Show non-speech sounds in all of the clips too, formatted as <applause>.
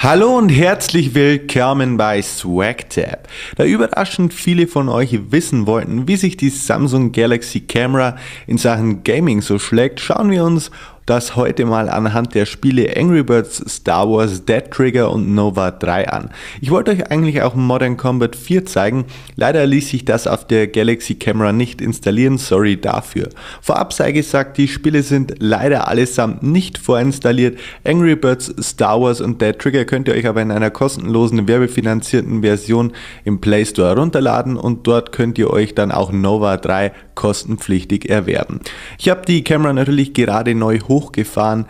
Hallo und herzlich willkommen bei SwagTab. Da überraschend viele von euch wissen wollten, wie sich die Samsung Galaxy Camera in Sachen Gaming so schlägt, schauen wir uns das heute mal anhand der Spiele Angry Birds, Star Wars, Dead Trigger und Nova 3 an. Ich wollte euch eigentlich auch Modern Combat 4 zeigen, leider ließ sich das auf der Galaxy Camera nicht installieren, sorry dafür. Vorab sei gesagt, die Spiele sind leider allesamt nicht vorinstalliert. Angry Birds, Star Wars und Dead Trigger könnt ihr euch aber in einer kostenlosen, werbefinanzierten Version im Play Store runterladen und dort könnt ihr euch dann auch Nova 3 kostenpflichtig erwerben. Ich habe die Camera natürlich gerade neu hoch hochgefahren.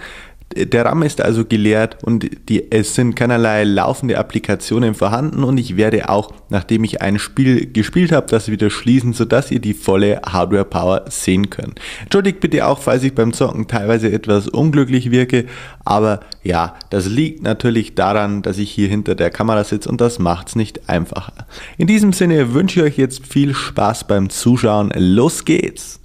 Der RAM ist also geleert und die, es sind keinerlei laufende Applikationen vorhanden und ich werde auch, nachdem ich ein Spiel gespielt habe, das wieder schließen, sodass ihr die volle Hardware Power sehen könnt. Entschuldigt bitte auch, falls ich beim Zocken teilweise etwas unglücklich wirke, aber ja, das liegt natürlich daran, dass ich hier hinter der Kamera sitze und das macht es nicht einfacher. In diesem Sinne wünsche ich euch jetzt viel Spaß beim Zuschauen. Los geht's!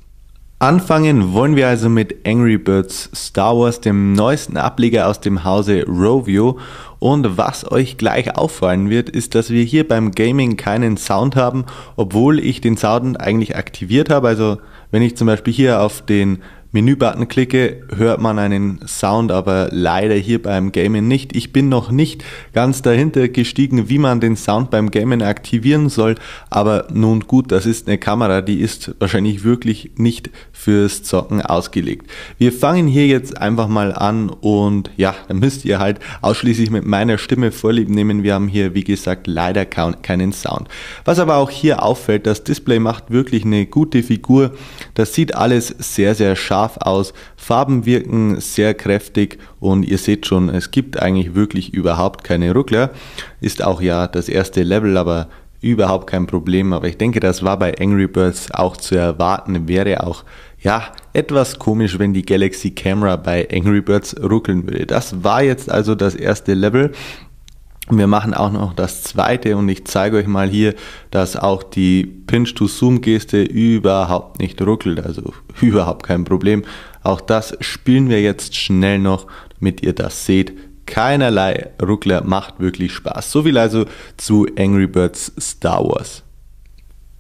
Anfangen wollen wir also mit Angry Birds Star Wars, dem neuesten Ableger aus dem Hause Rovio. Und was euch gleich auffallen wird, ist, dass wir hier beim Gaming keinen Sound haben, obwohl ich den Sound eigentlich aktiviert habe. Also wenn ich zum Beispiel hier auf den Menübutton klicke, hört man einen Sound, aber leider hier beim Gamen nicht. Ich bin noch nicht ganz dahinter gestiegen, wie man den Sound beim Gamen aktivieren soll, aber nun gut, das ist eine Kamera, die ist wahrscheinlich wirklich nicht fürs Zocken ausgelegt. Wir fangen hier jetzt einfach mal an und ja, dann müsst ihr halt ausschließlich mit meiner Stimme vorlieb nehmen. Wir haben hier, wie gesagt, leider keinen Sound. Was aber auch hier auffällt, das Display macht wirklich eine gute Figur. Das sieht alles sehr, sehr scharf scharf aus, Farben wirken sehr kräftig und ihr seht schon, es gibt eigentlich wirklich überhaupt keine Ruckler. Ist auch ja das erste Level, aber überhaupt kein Problem. Aber ich denke, das war bei Angry Birds auch zu erwarten, wäre auch ja, etwas komisch, wenn die Galaxy Camera bei Angry Birds ruckeln würde. Das war jetzt also das erste Level. Wir machen auch noch das zweite und ich zeige euch mal hier, dass auch die Pinch-to-Zoom-Geste überhaupt nicht ruckelt, also <laughs> überhaupt kein Problem. Auch das spielen wir jetzt schnell noch, damit ihr das seht. Keinerlei Ruckler macht wirklich Spaß. So viel also zu Angry Birds Star Wars.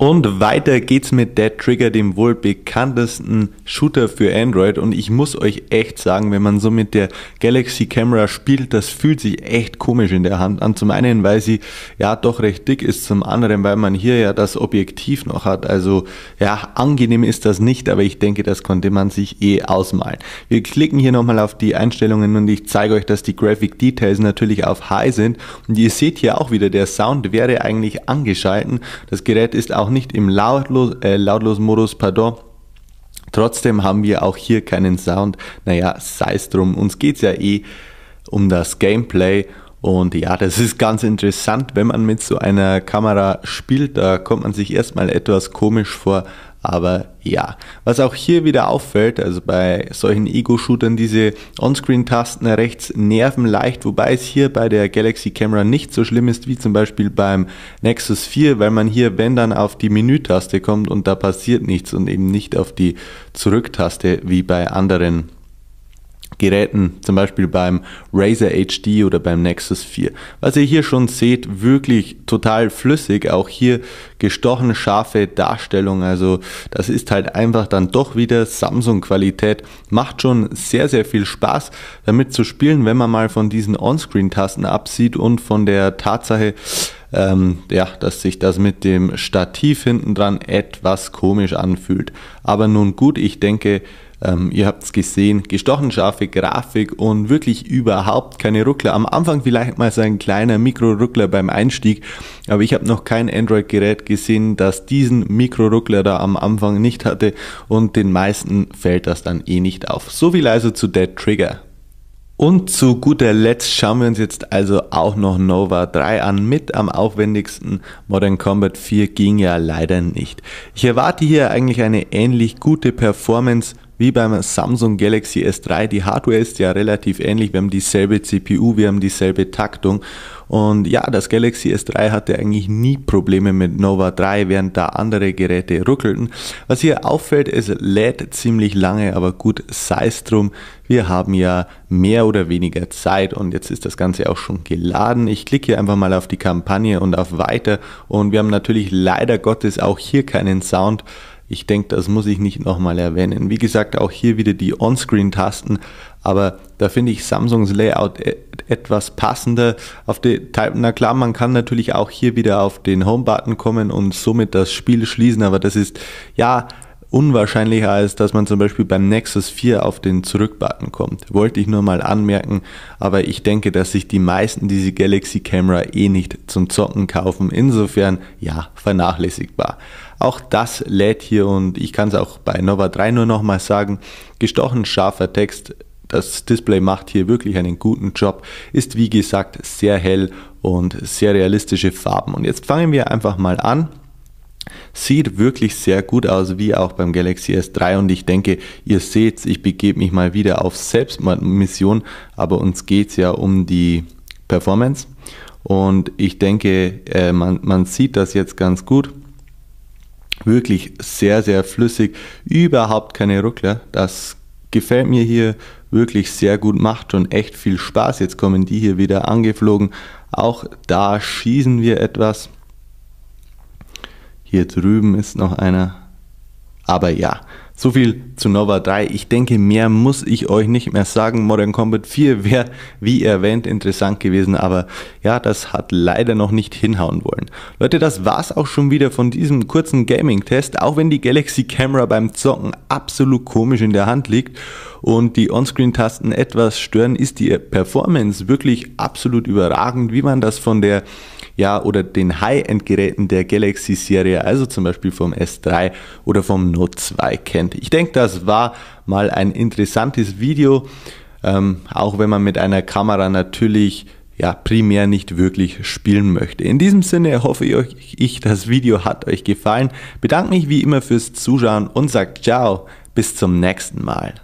Und weiter geht's mit Dead Trigger, dem wohl bekanntesten Shooter für Android. Und ich muss euch echt sagen, wenn man so mit der Galaxy Camera spielt, das fühlt sich echt komisch in der Hand an. Zum einen, weil sie ja doch recht dick ist, zum anderen, weil man hier ja das Objektiv noch hat. Also ja, angenehm ist das nicht, aber ich denke, das konnte man sich eh ausmalen. Wir klicken hier nochmal auf die Einstellungen und ich zeige euch, dass die Graphic Details natürlich auf High sind. Und ihr seht hier auch wieder, der Sound wäre eigentlich angeschalten. Das Gerät ist auch nicht im lautlos, äh, lautlosen Modus, pardon. Trotzdem haben wir auch hier keinen Sound. Naja, sei es drum. Uns geht es ja eh um das Gameplay. Und ja, das ist ganz interessant, wenn man mit so einer Kamera spielt. Da kommt man sich erstmal etwas komisch vor. Aber ja, was auch hier wieder auffällt, also bei solchen Ego-Shootern, diese Onscreen-Tasten rechts nerven leicht, wobei es hier bei der Galaxy Camera nicht so schlimm ist wie zum Beispiel beim Nexus 4, weil man hier, wenn dann auf die Menü-Taste kommt und da passiert nichts und eben nicht auf die Zurück-Taste wie bei anderen Geräten, zum Beispiel beim Razer HD oder beim Nexus 4. Was ihr hier schon seht, wirklich total flüssig, auch hier gestochen scharfe Darstellung, also das ist halt einfach dann doch wieder Samsung-Qualität, macht schon sehr, sehr viel Spaß damit zu spielen, wenn man mal von diesen On-Screen-Tasten absieht und von der Tatsache, ähm, ja, dass sich das mit dem Stativ hinten dran etwas komisch anfühlt. Aber nun gut, ich denke, ähm, ihr habt es gesehen, gestochen scharfe Grafik und wirklich überhaupt keine Ruckler. Am Anfang vielleicht mal so ein kleiner Mikroruckler beim Einstieg, aber ich habe noch kein Android-Gerät gesehen, das diesen Mikroruckler da am Anfang nicht hatte und den meisten fällt das dann eh nicht auf. So viel also zu Dead Trigger. Und zu guter Letzt schauen wir uns jetzt also auch noch Nova 3 an, mit am aufwendigsten. Modern Combat 4 ging ja leider nicht. Ich erwarte hier eigentlich eine ähnlich gute Performance, wie beim Samsung Galaxy S3. Die Hardware ist ja relativ ähnlich. Wir haben dieselbe CPU, wir haben dieselbe Taktung. Und ja, das Galaxy S3 hatte eigentlich nie Probleme mit Nova 3, während da andere Geräte ruckelten. Was hier auffällt, es lädt ziemlich lange, aber gut, sei es drum. Wir haben ja mehr oder weniger Zeit und jetzt ist das Ganze auch schon geladen. Ich klicke hier einfach mal auf die Kampagne und auf Weiter und wir haben natürlich leider Gottes auch hier keinen Sound. Ich denke, das muss ich nicht nochmal erwähnen. Wie gesagt, auch hier wieder die On-Screen-Tasten, aber da finde ich Samsungs Layout e etwas passender. Auf die, na klar, man kann natürlich auch hier wieder auf den Home-Button kommen und somit das Spiel schließen, aber das ist ja unwahrscheinlicher, als dass man zum Beispiel beim Nexus 4 auf den Zurückbutton kommt. Wollte ich nur mal anmerken, aber ich denke, dass sich die meisten diese Galaxy Camera eh nicht zum Zocken kaufen. Insofern, ja, vernachlässigbar. Auch das lädt hier und ich kann es auch bei Nova 3 nur nochmal sagen, gestochen scharfer Text, das Display macht hier wirklich einen guten Job, ist wie gesagt sehr hell und sehr realistische Farben. Und jetzt fangen wir einfach mal an. Sieht wirklich sehr gut aus, wie auch beim Galaxy S3 und ich denke, ihr seht's, ich begebe mich mal wieder auf Selbstmission, aber uns geht es ja um die Performance und ich denke, äh, man, man sieht das jetzt ganz gut wirklich sehr, sehr flüssig, überhaupt keine Ruckler. Das gefällt mir hier wirklich sehr gut, macht schon echt viel Spaß. Jetzt kommen die hier wieder angeflogen. Auch da schießen wir etwas. Hier drüben ist noch einer. Aber ja, so viel zu Nova 3. Ich denke, mehr muss ich euch nicht mehr sagen. Modern Combat 4 wäre, wie erwähnt, interessant gewesen, aber ja, das hat leider noch nicht hinhauen wollen. Leute, das war's auch schon wieder von diesem kurzen Gaming-Test, auch wenn die Galaxy Camera beim Zocken absolut komisch in der Hand liegt und die On-Screen-Tasten etwas stören, ist die Performance wirklich absolut überragend, wie man das von der ja, oder den High-End-Geräten der Galaxy-Serie, also zum Beispiel vom S3 oder vom Note 2 kennt kennt. Ich denke, das war mal ein interessantes Video, ähm, auch wenn man mit einer Kamera natürlich ja, primär nicht wirklich spielen möchte. In diesem Sinne hoffe ich, ich, das Video hat euch gefallen. Bedanke mich wie immer fürs Zuschauen und sage ciao, bis zum nächsten Mal.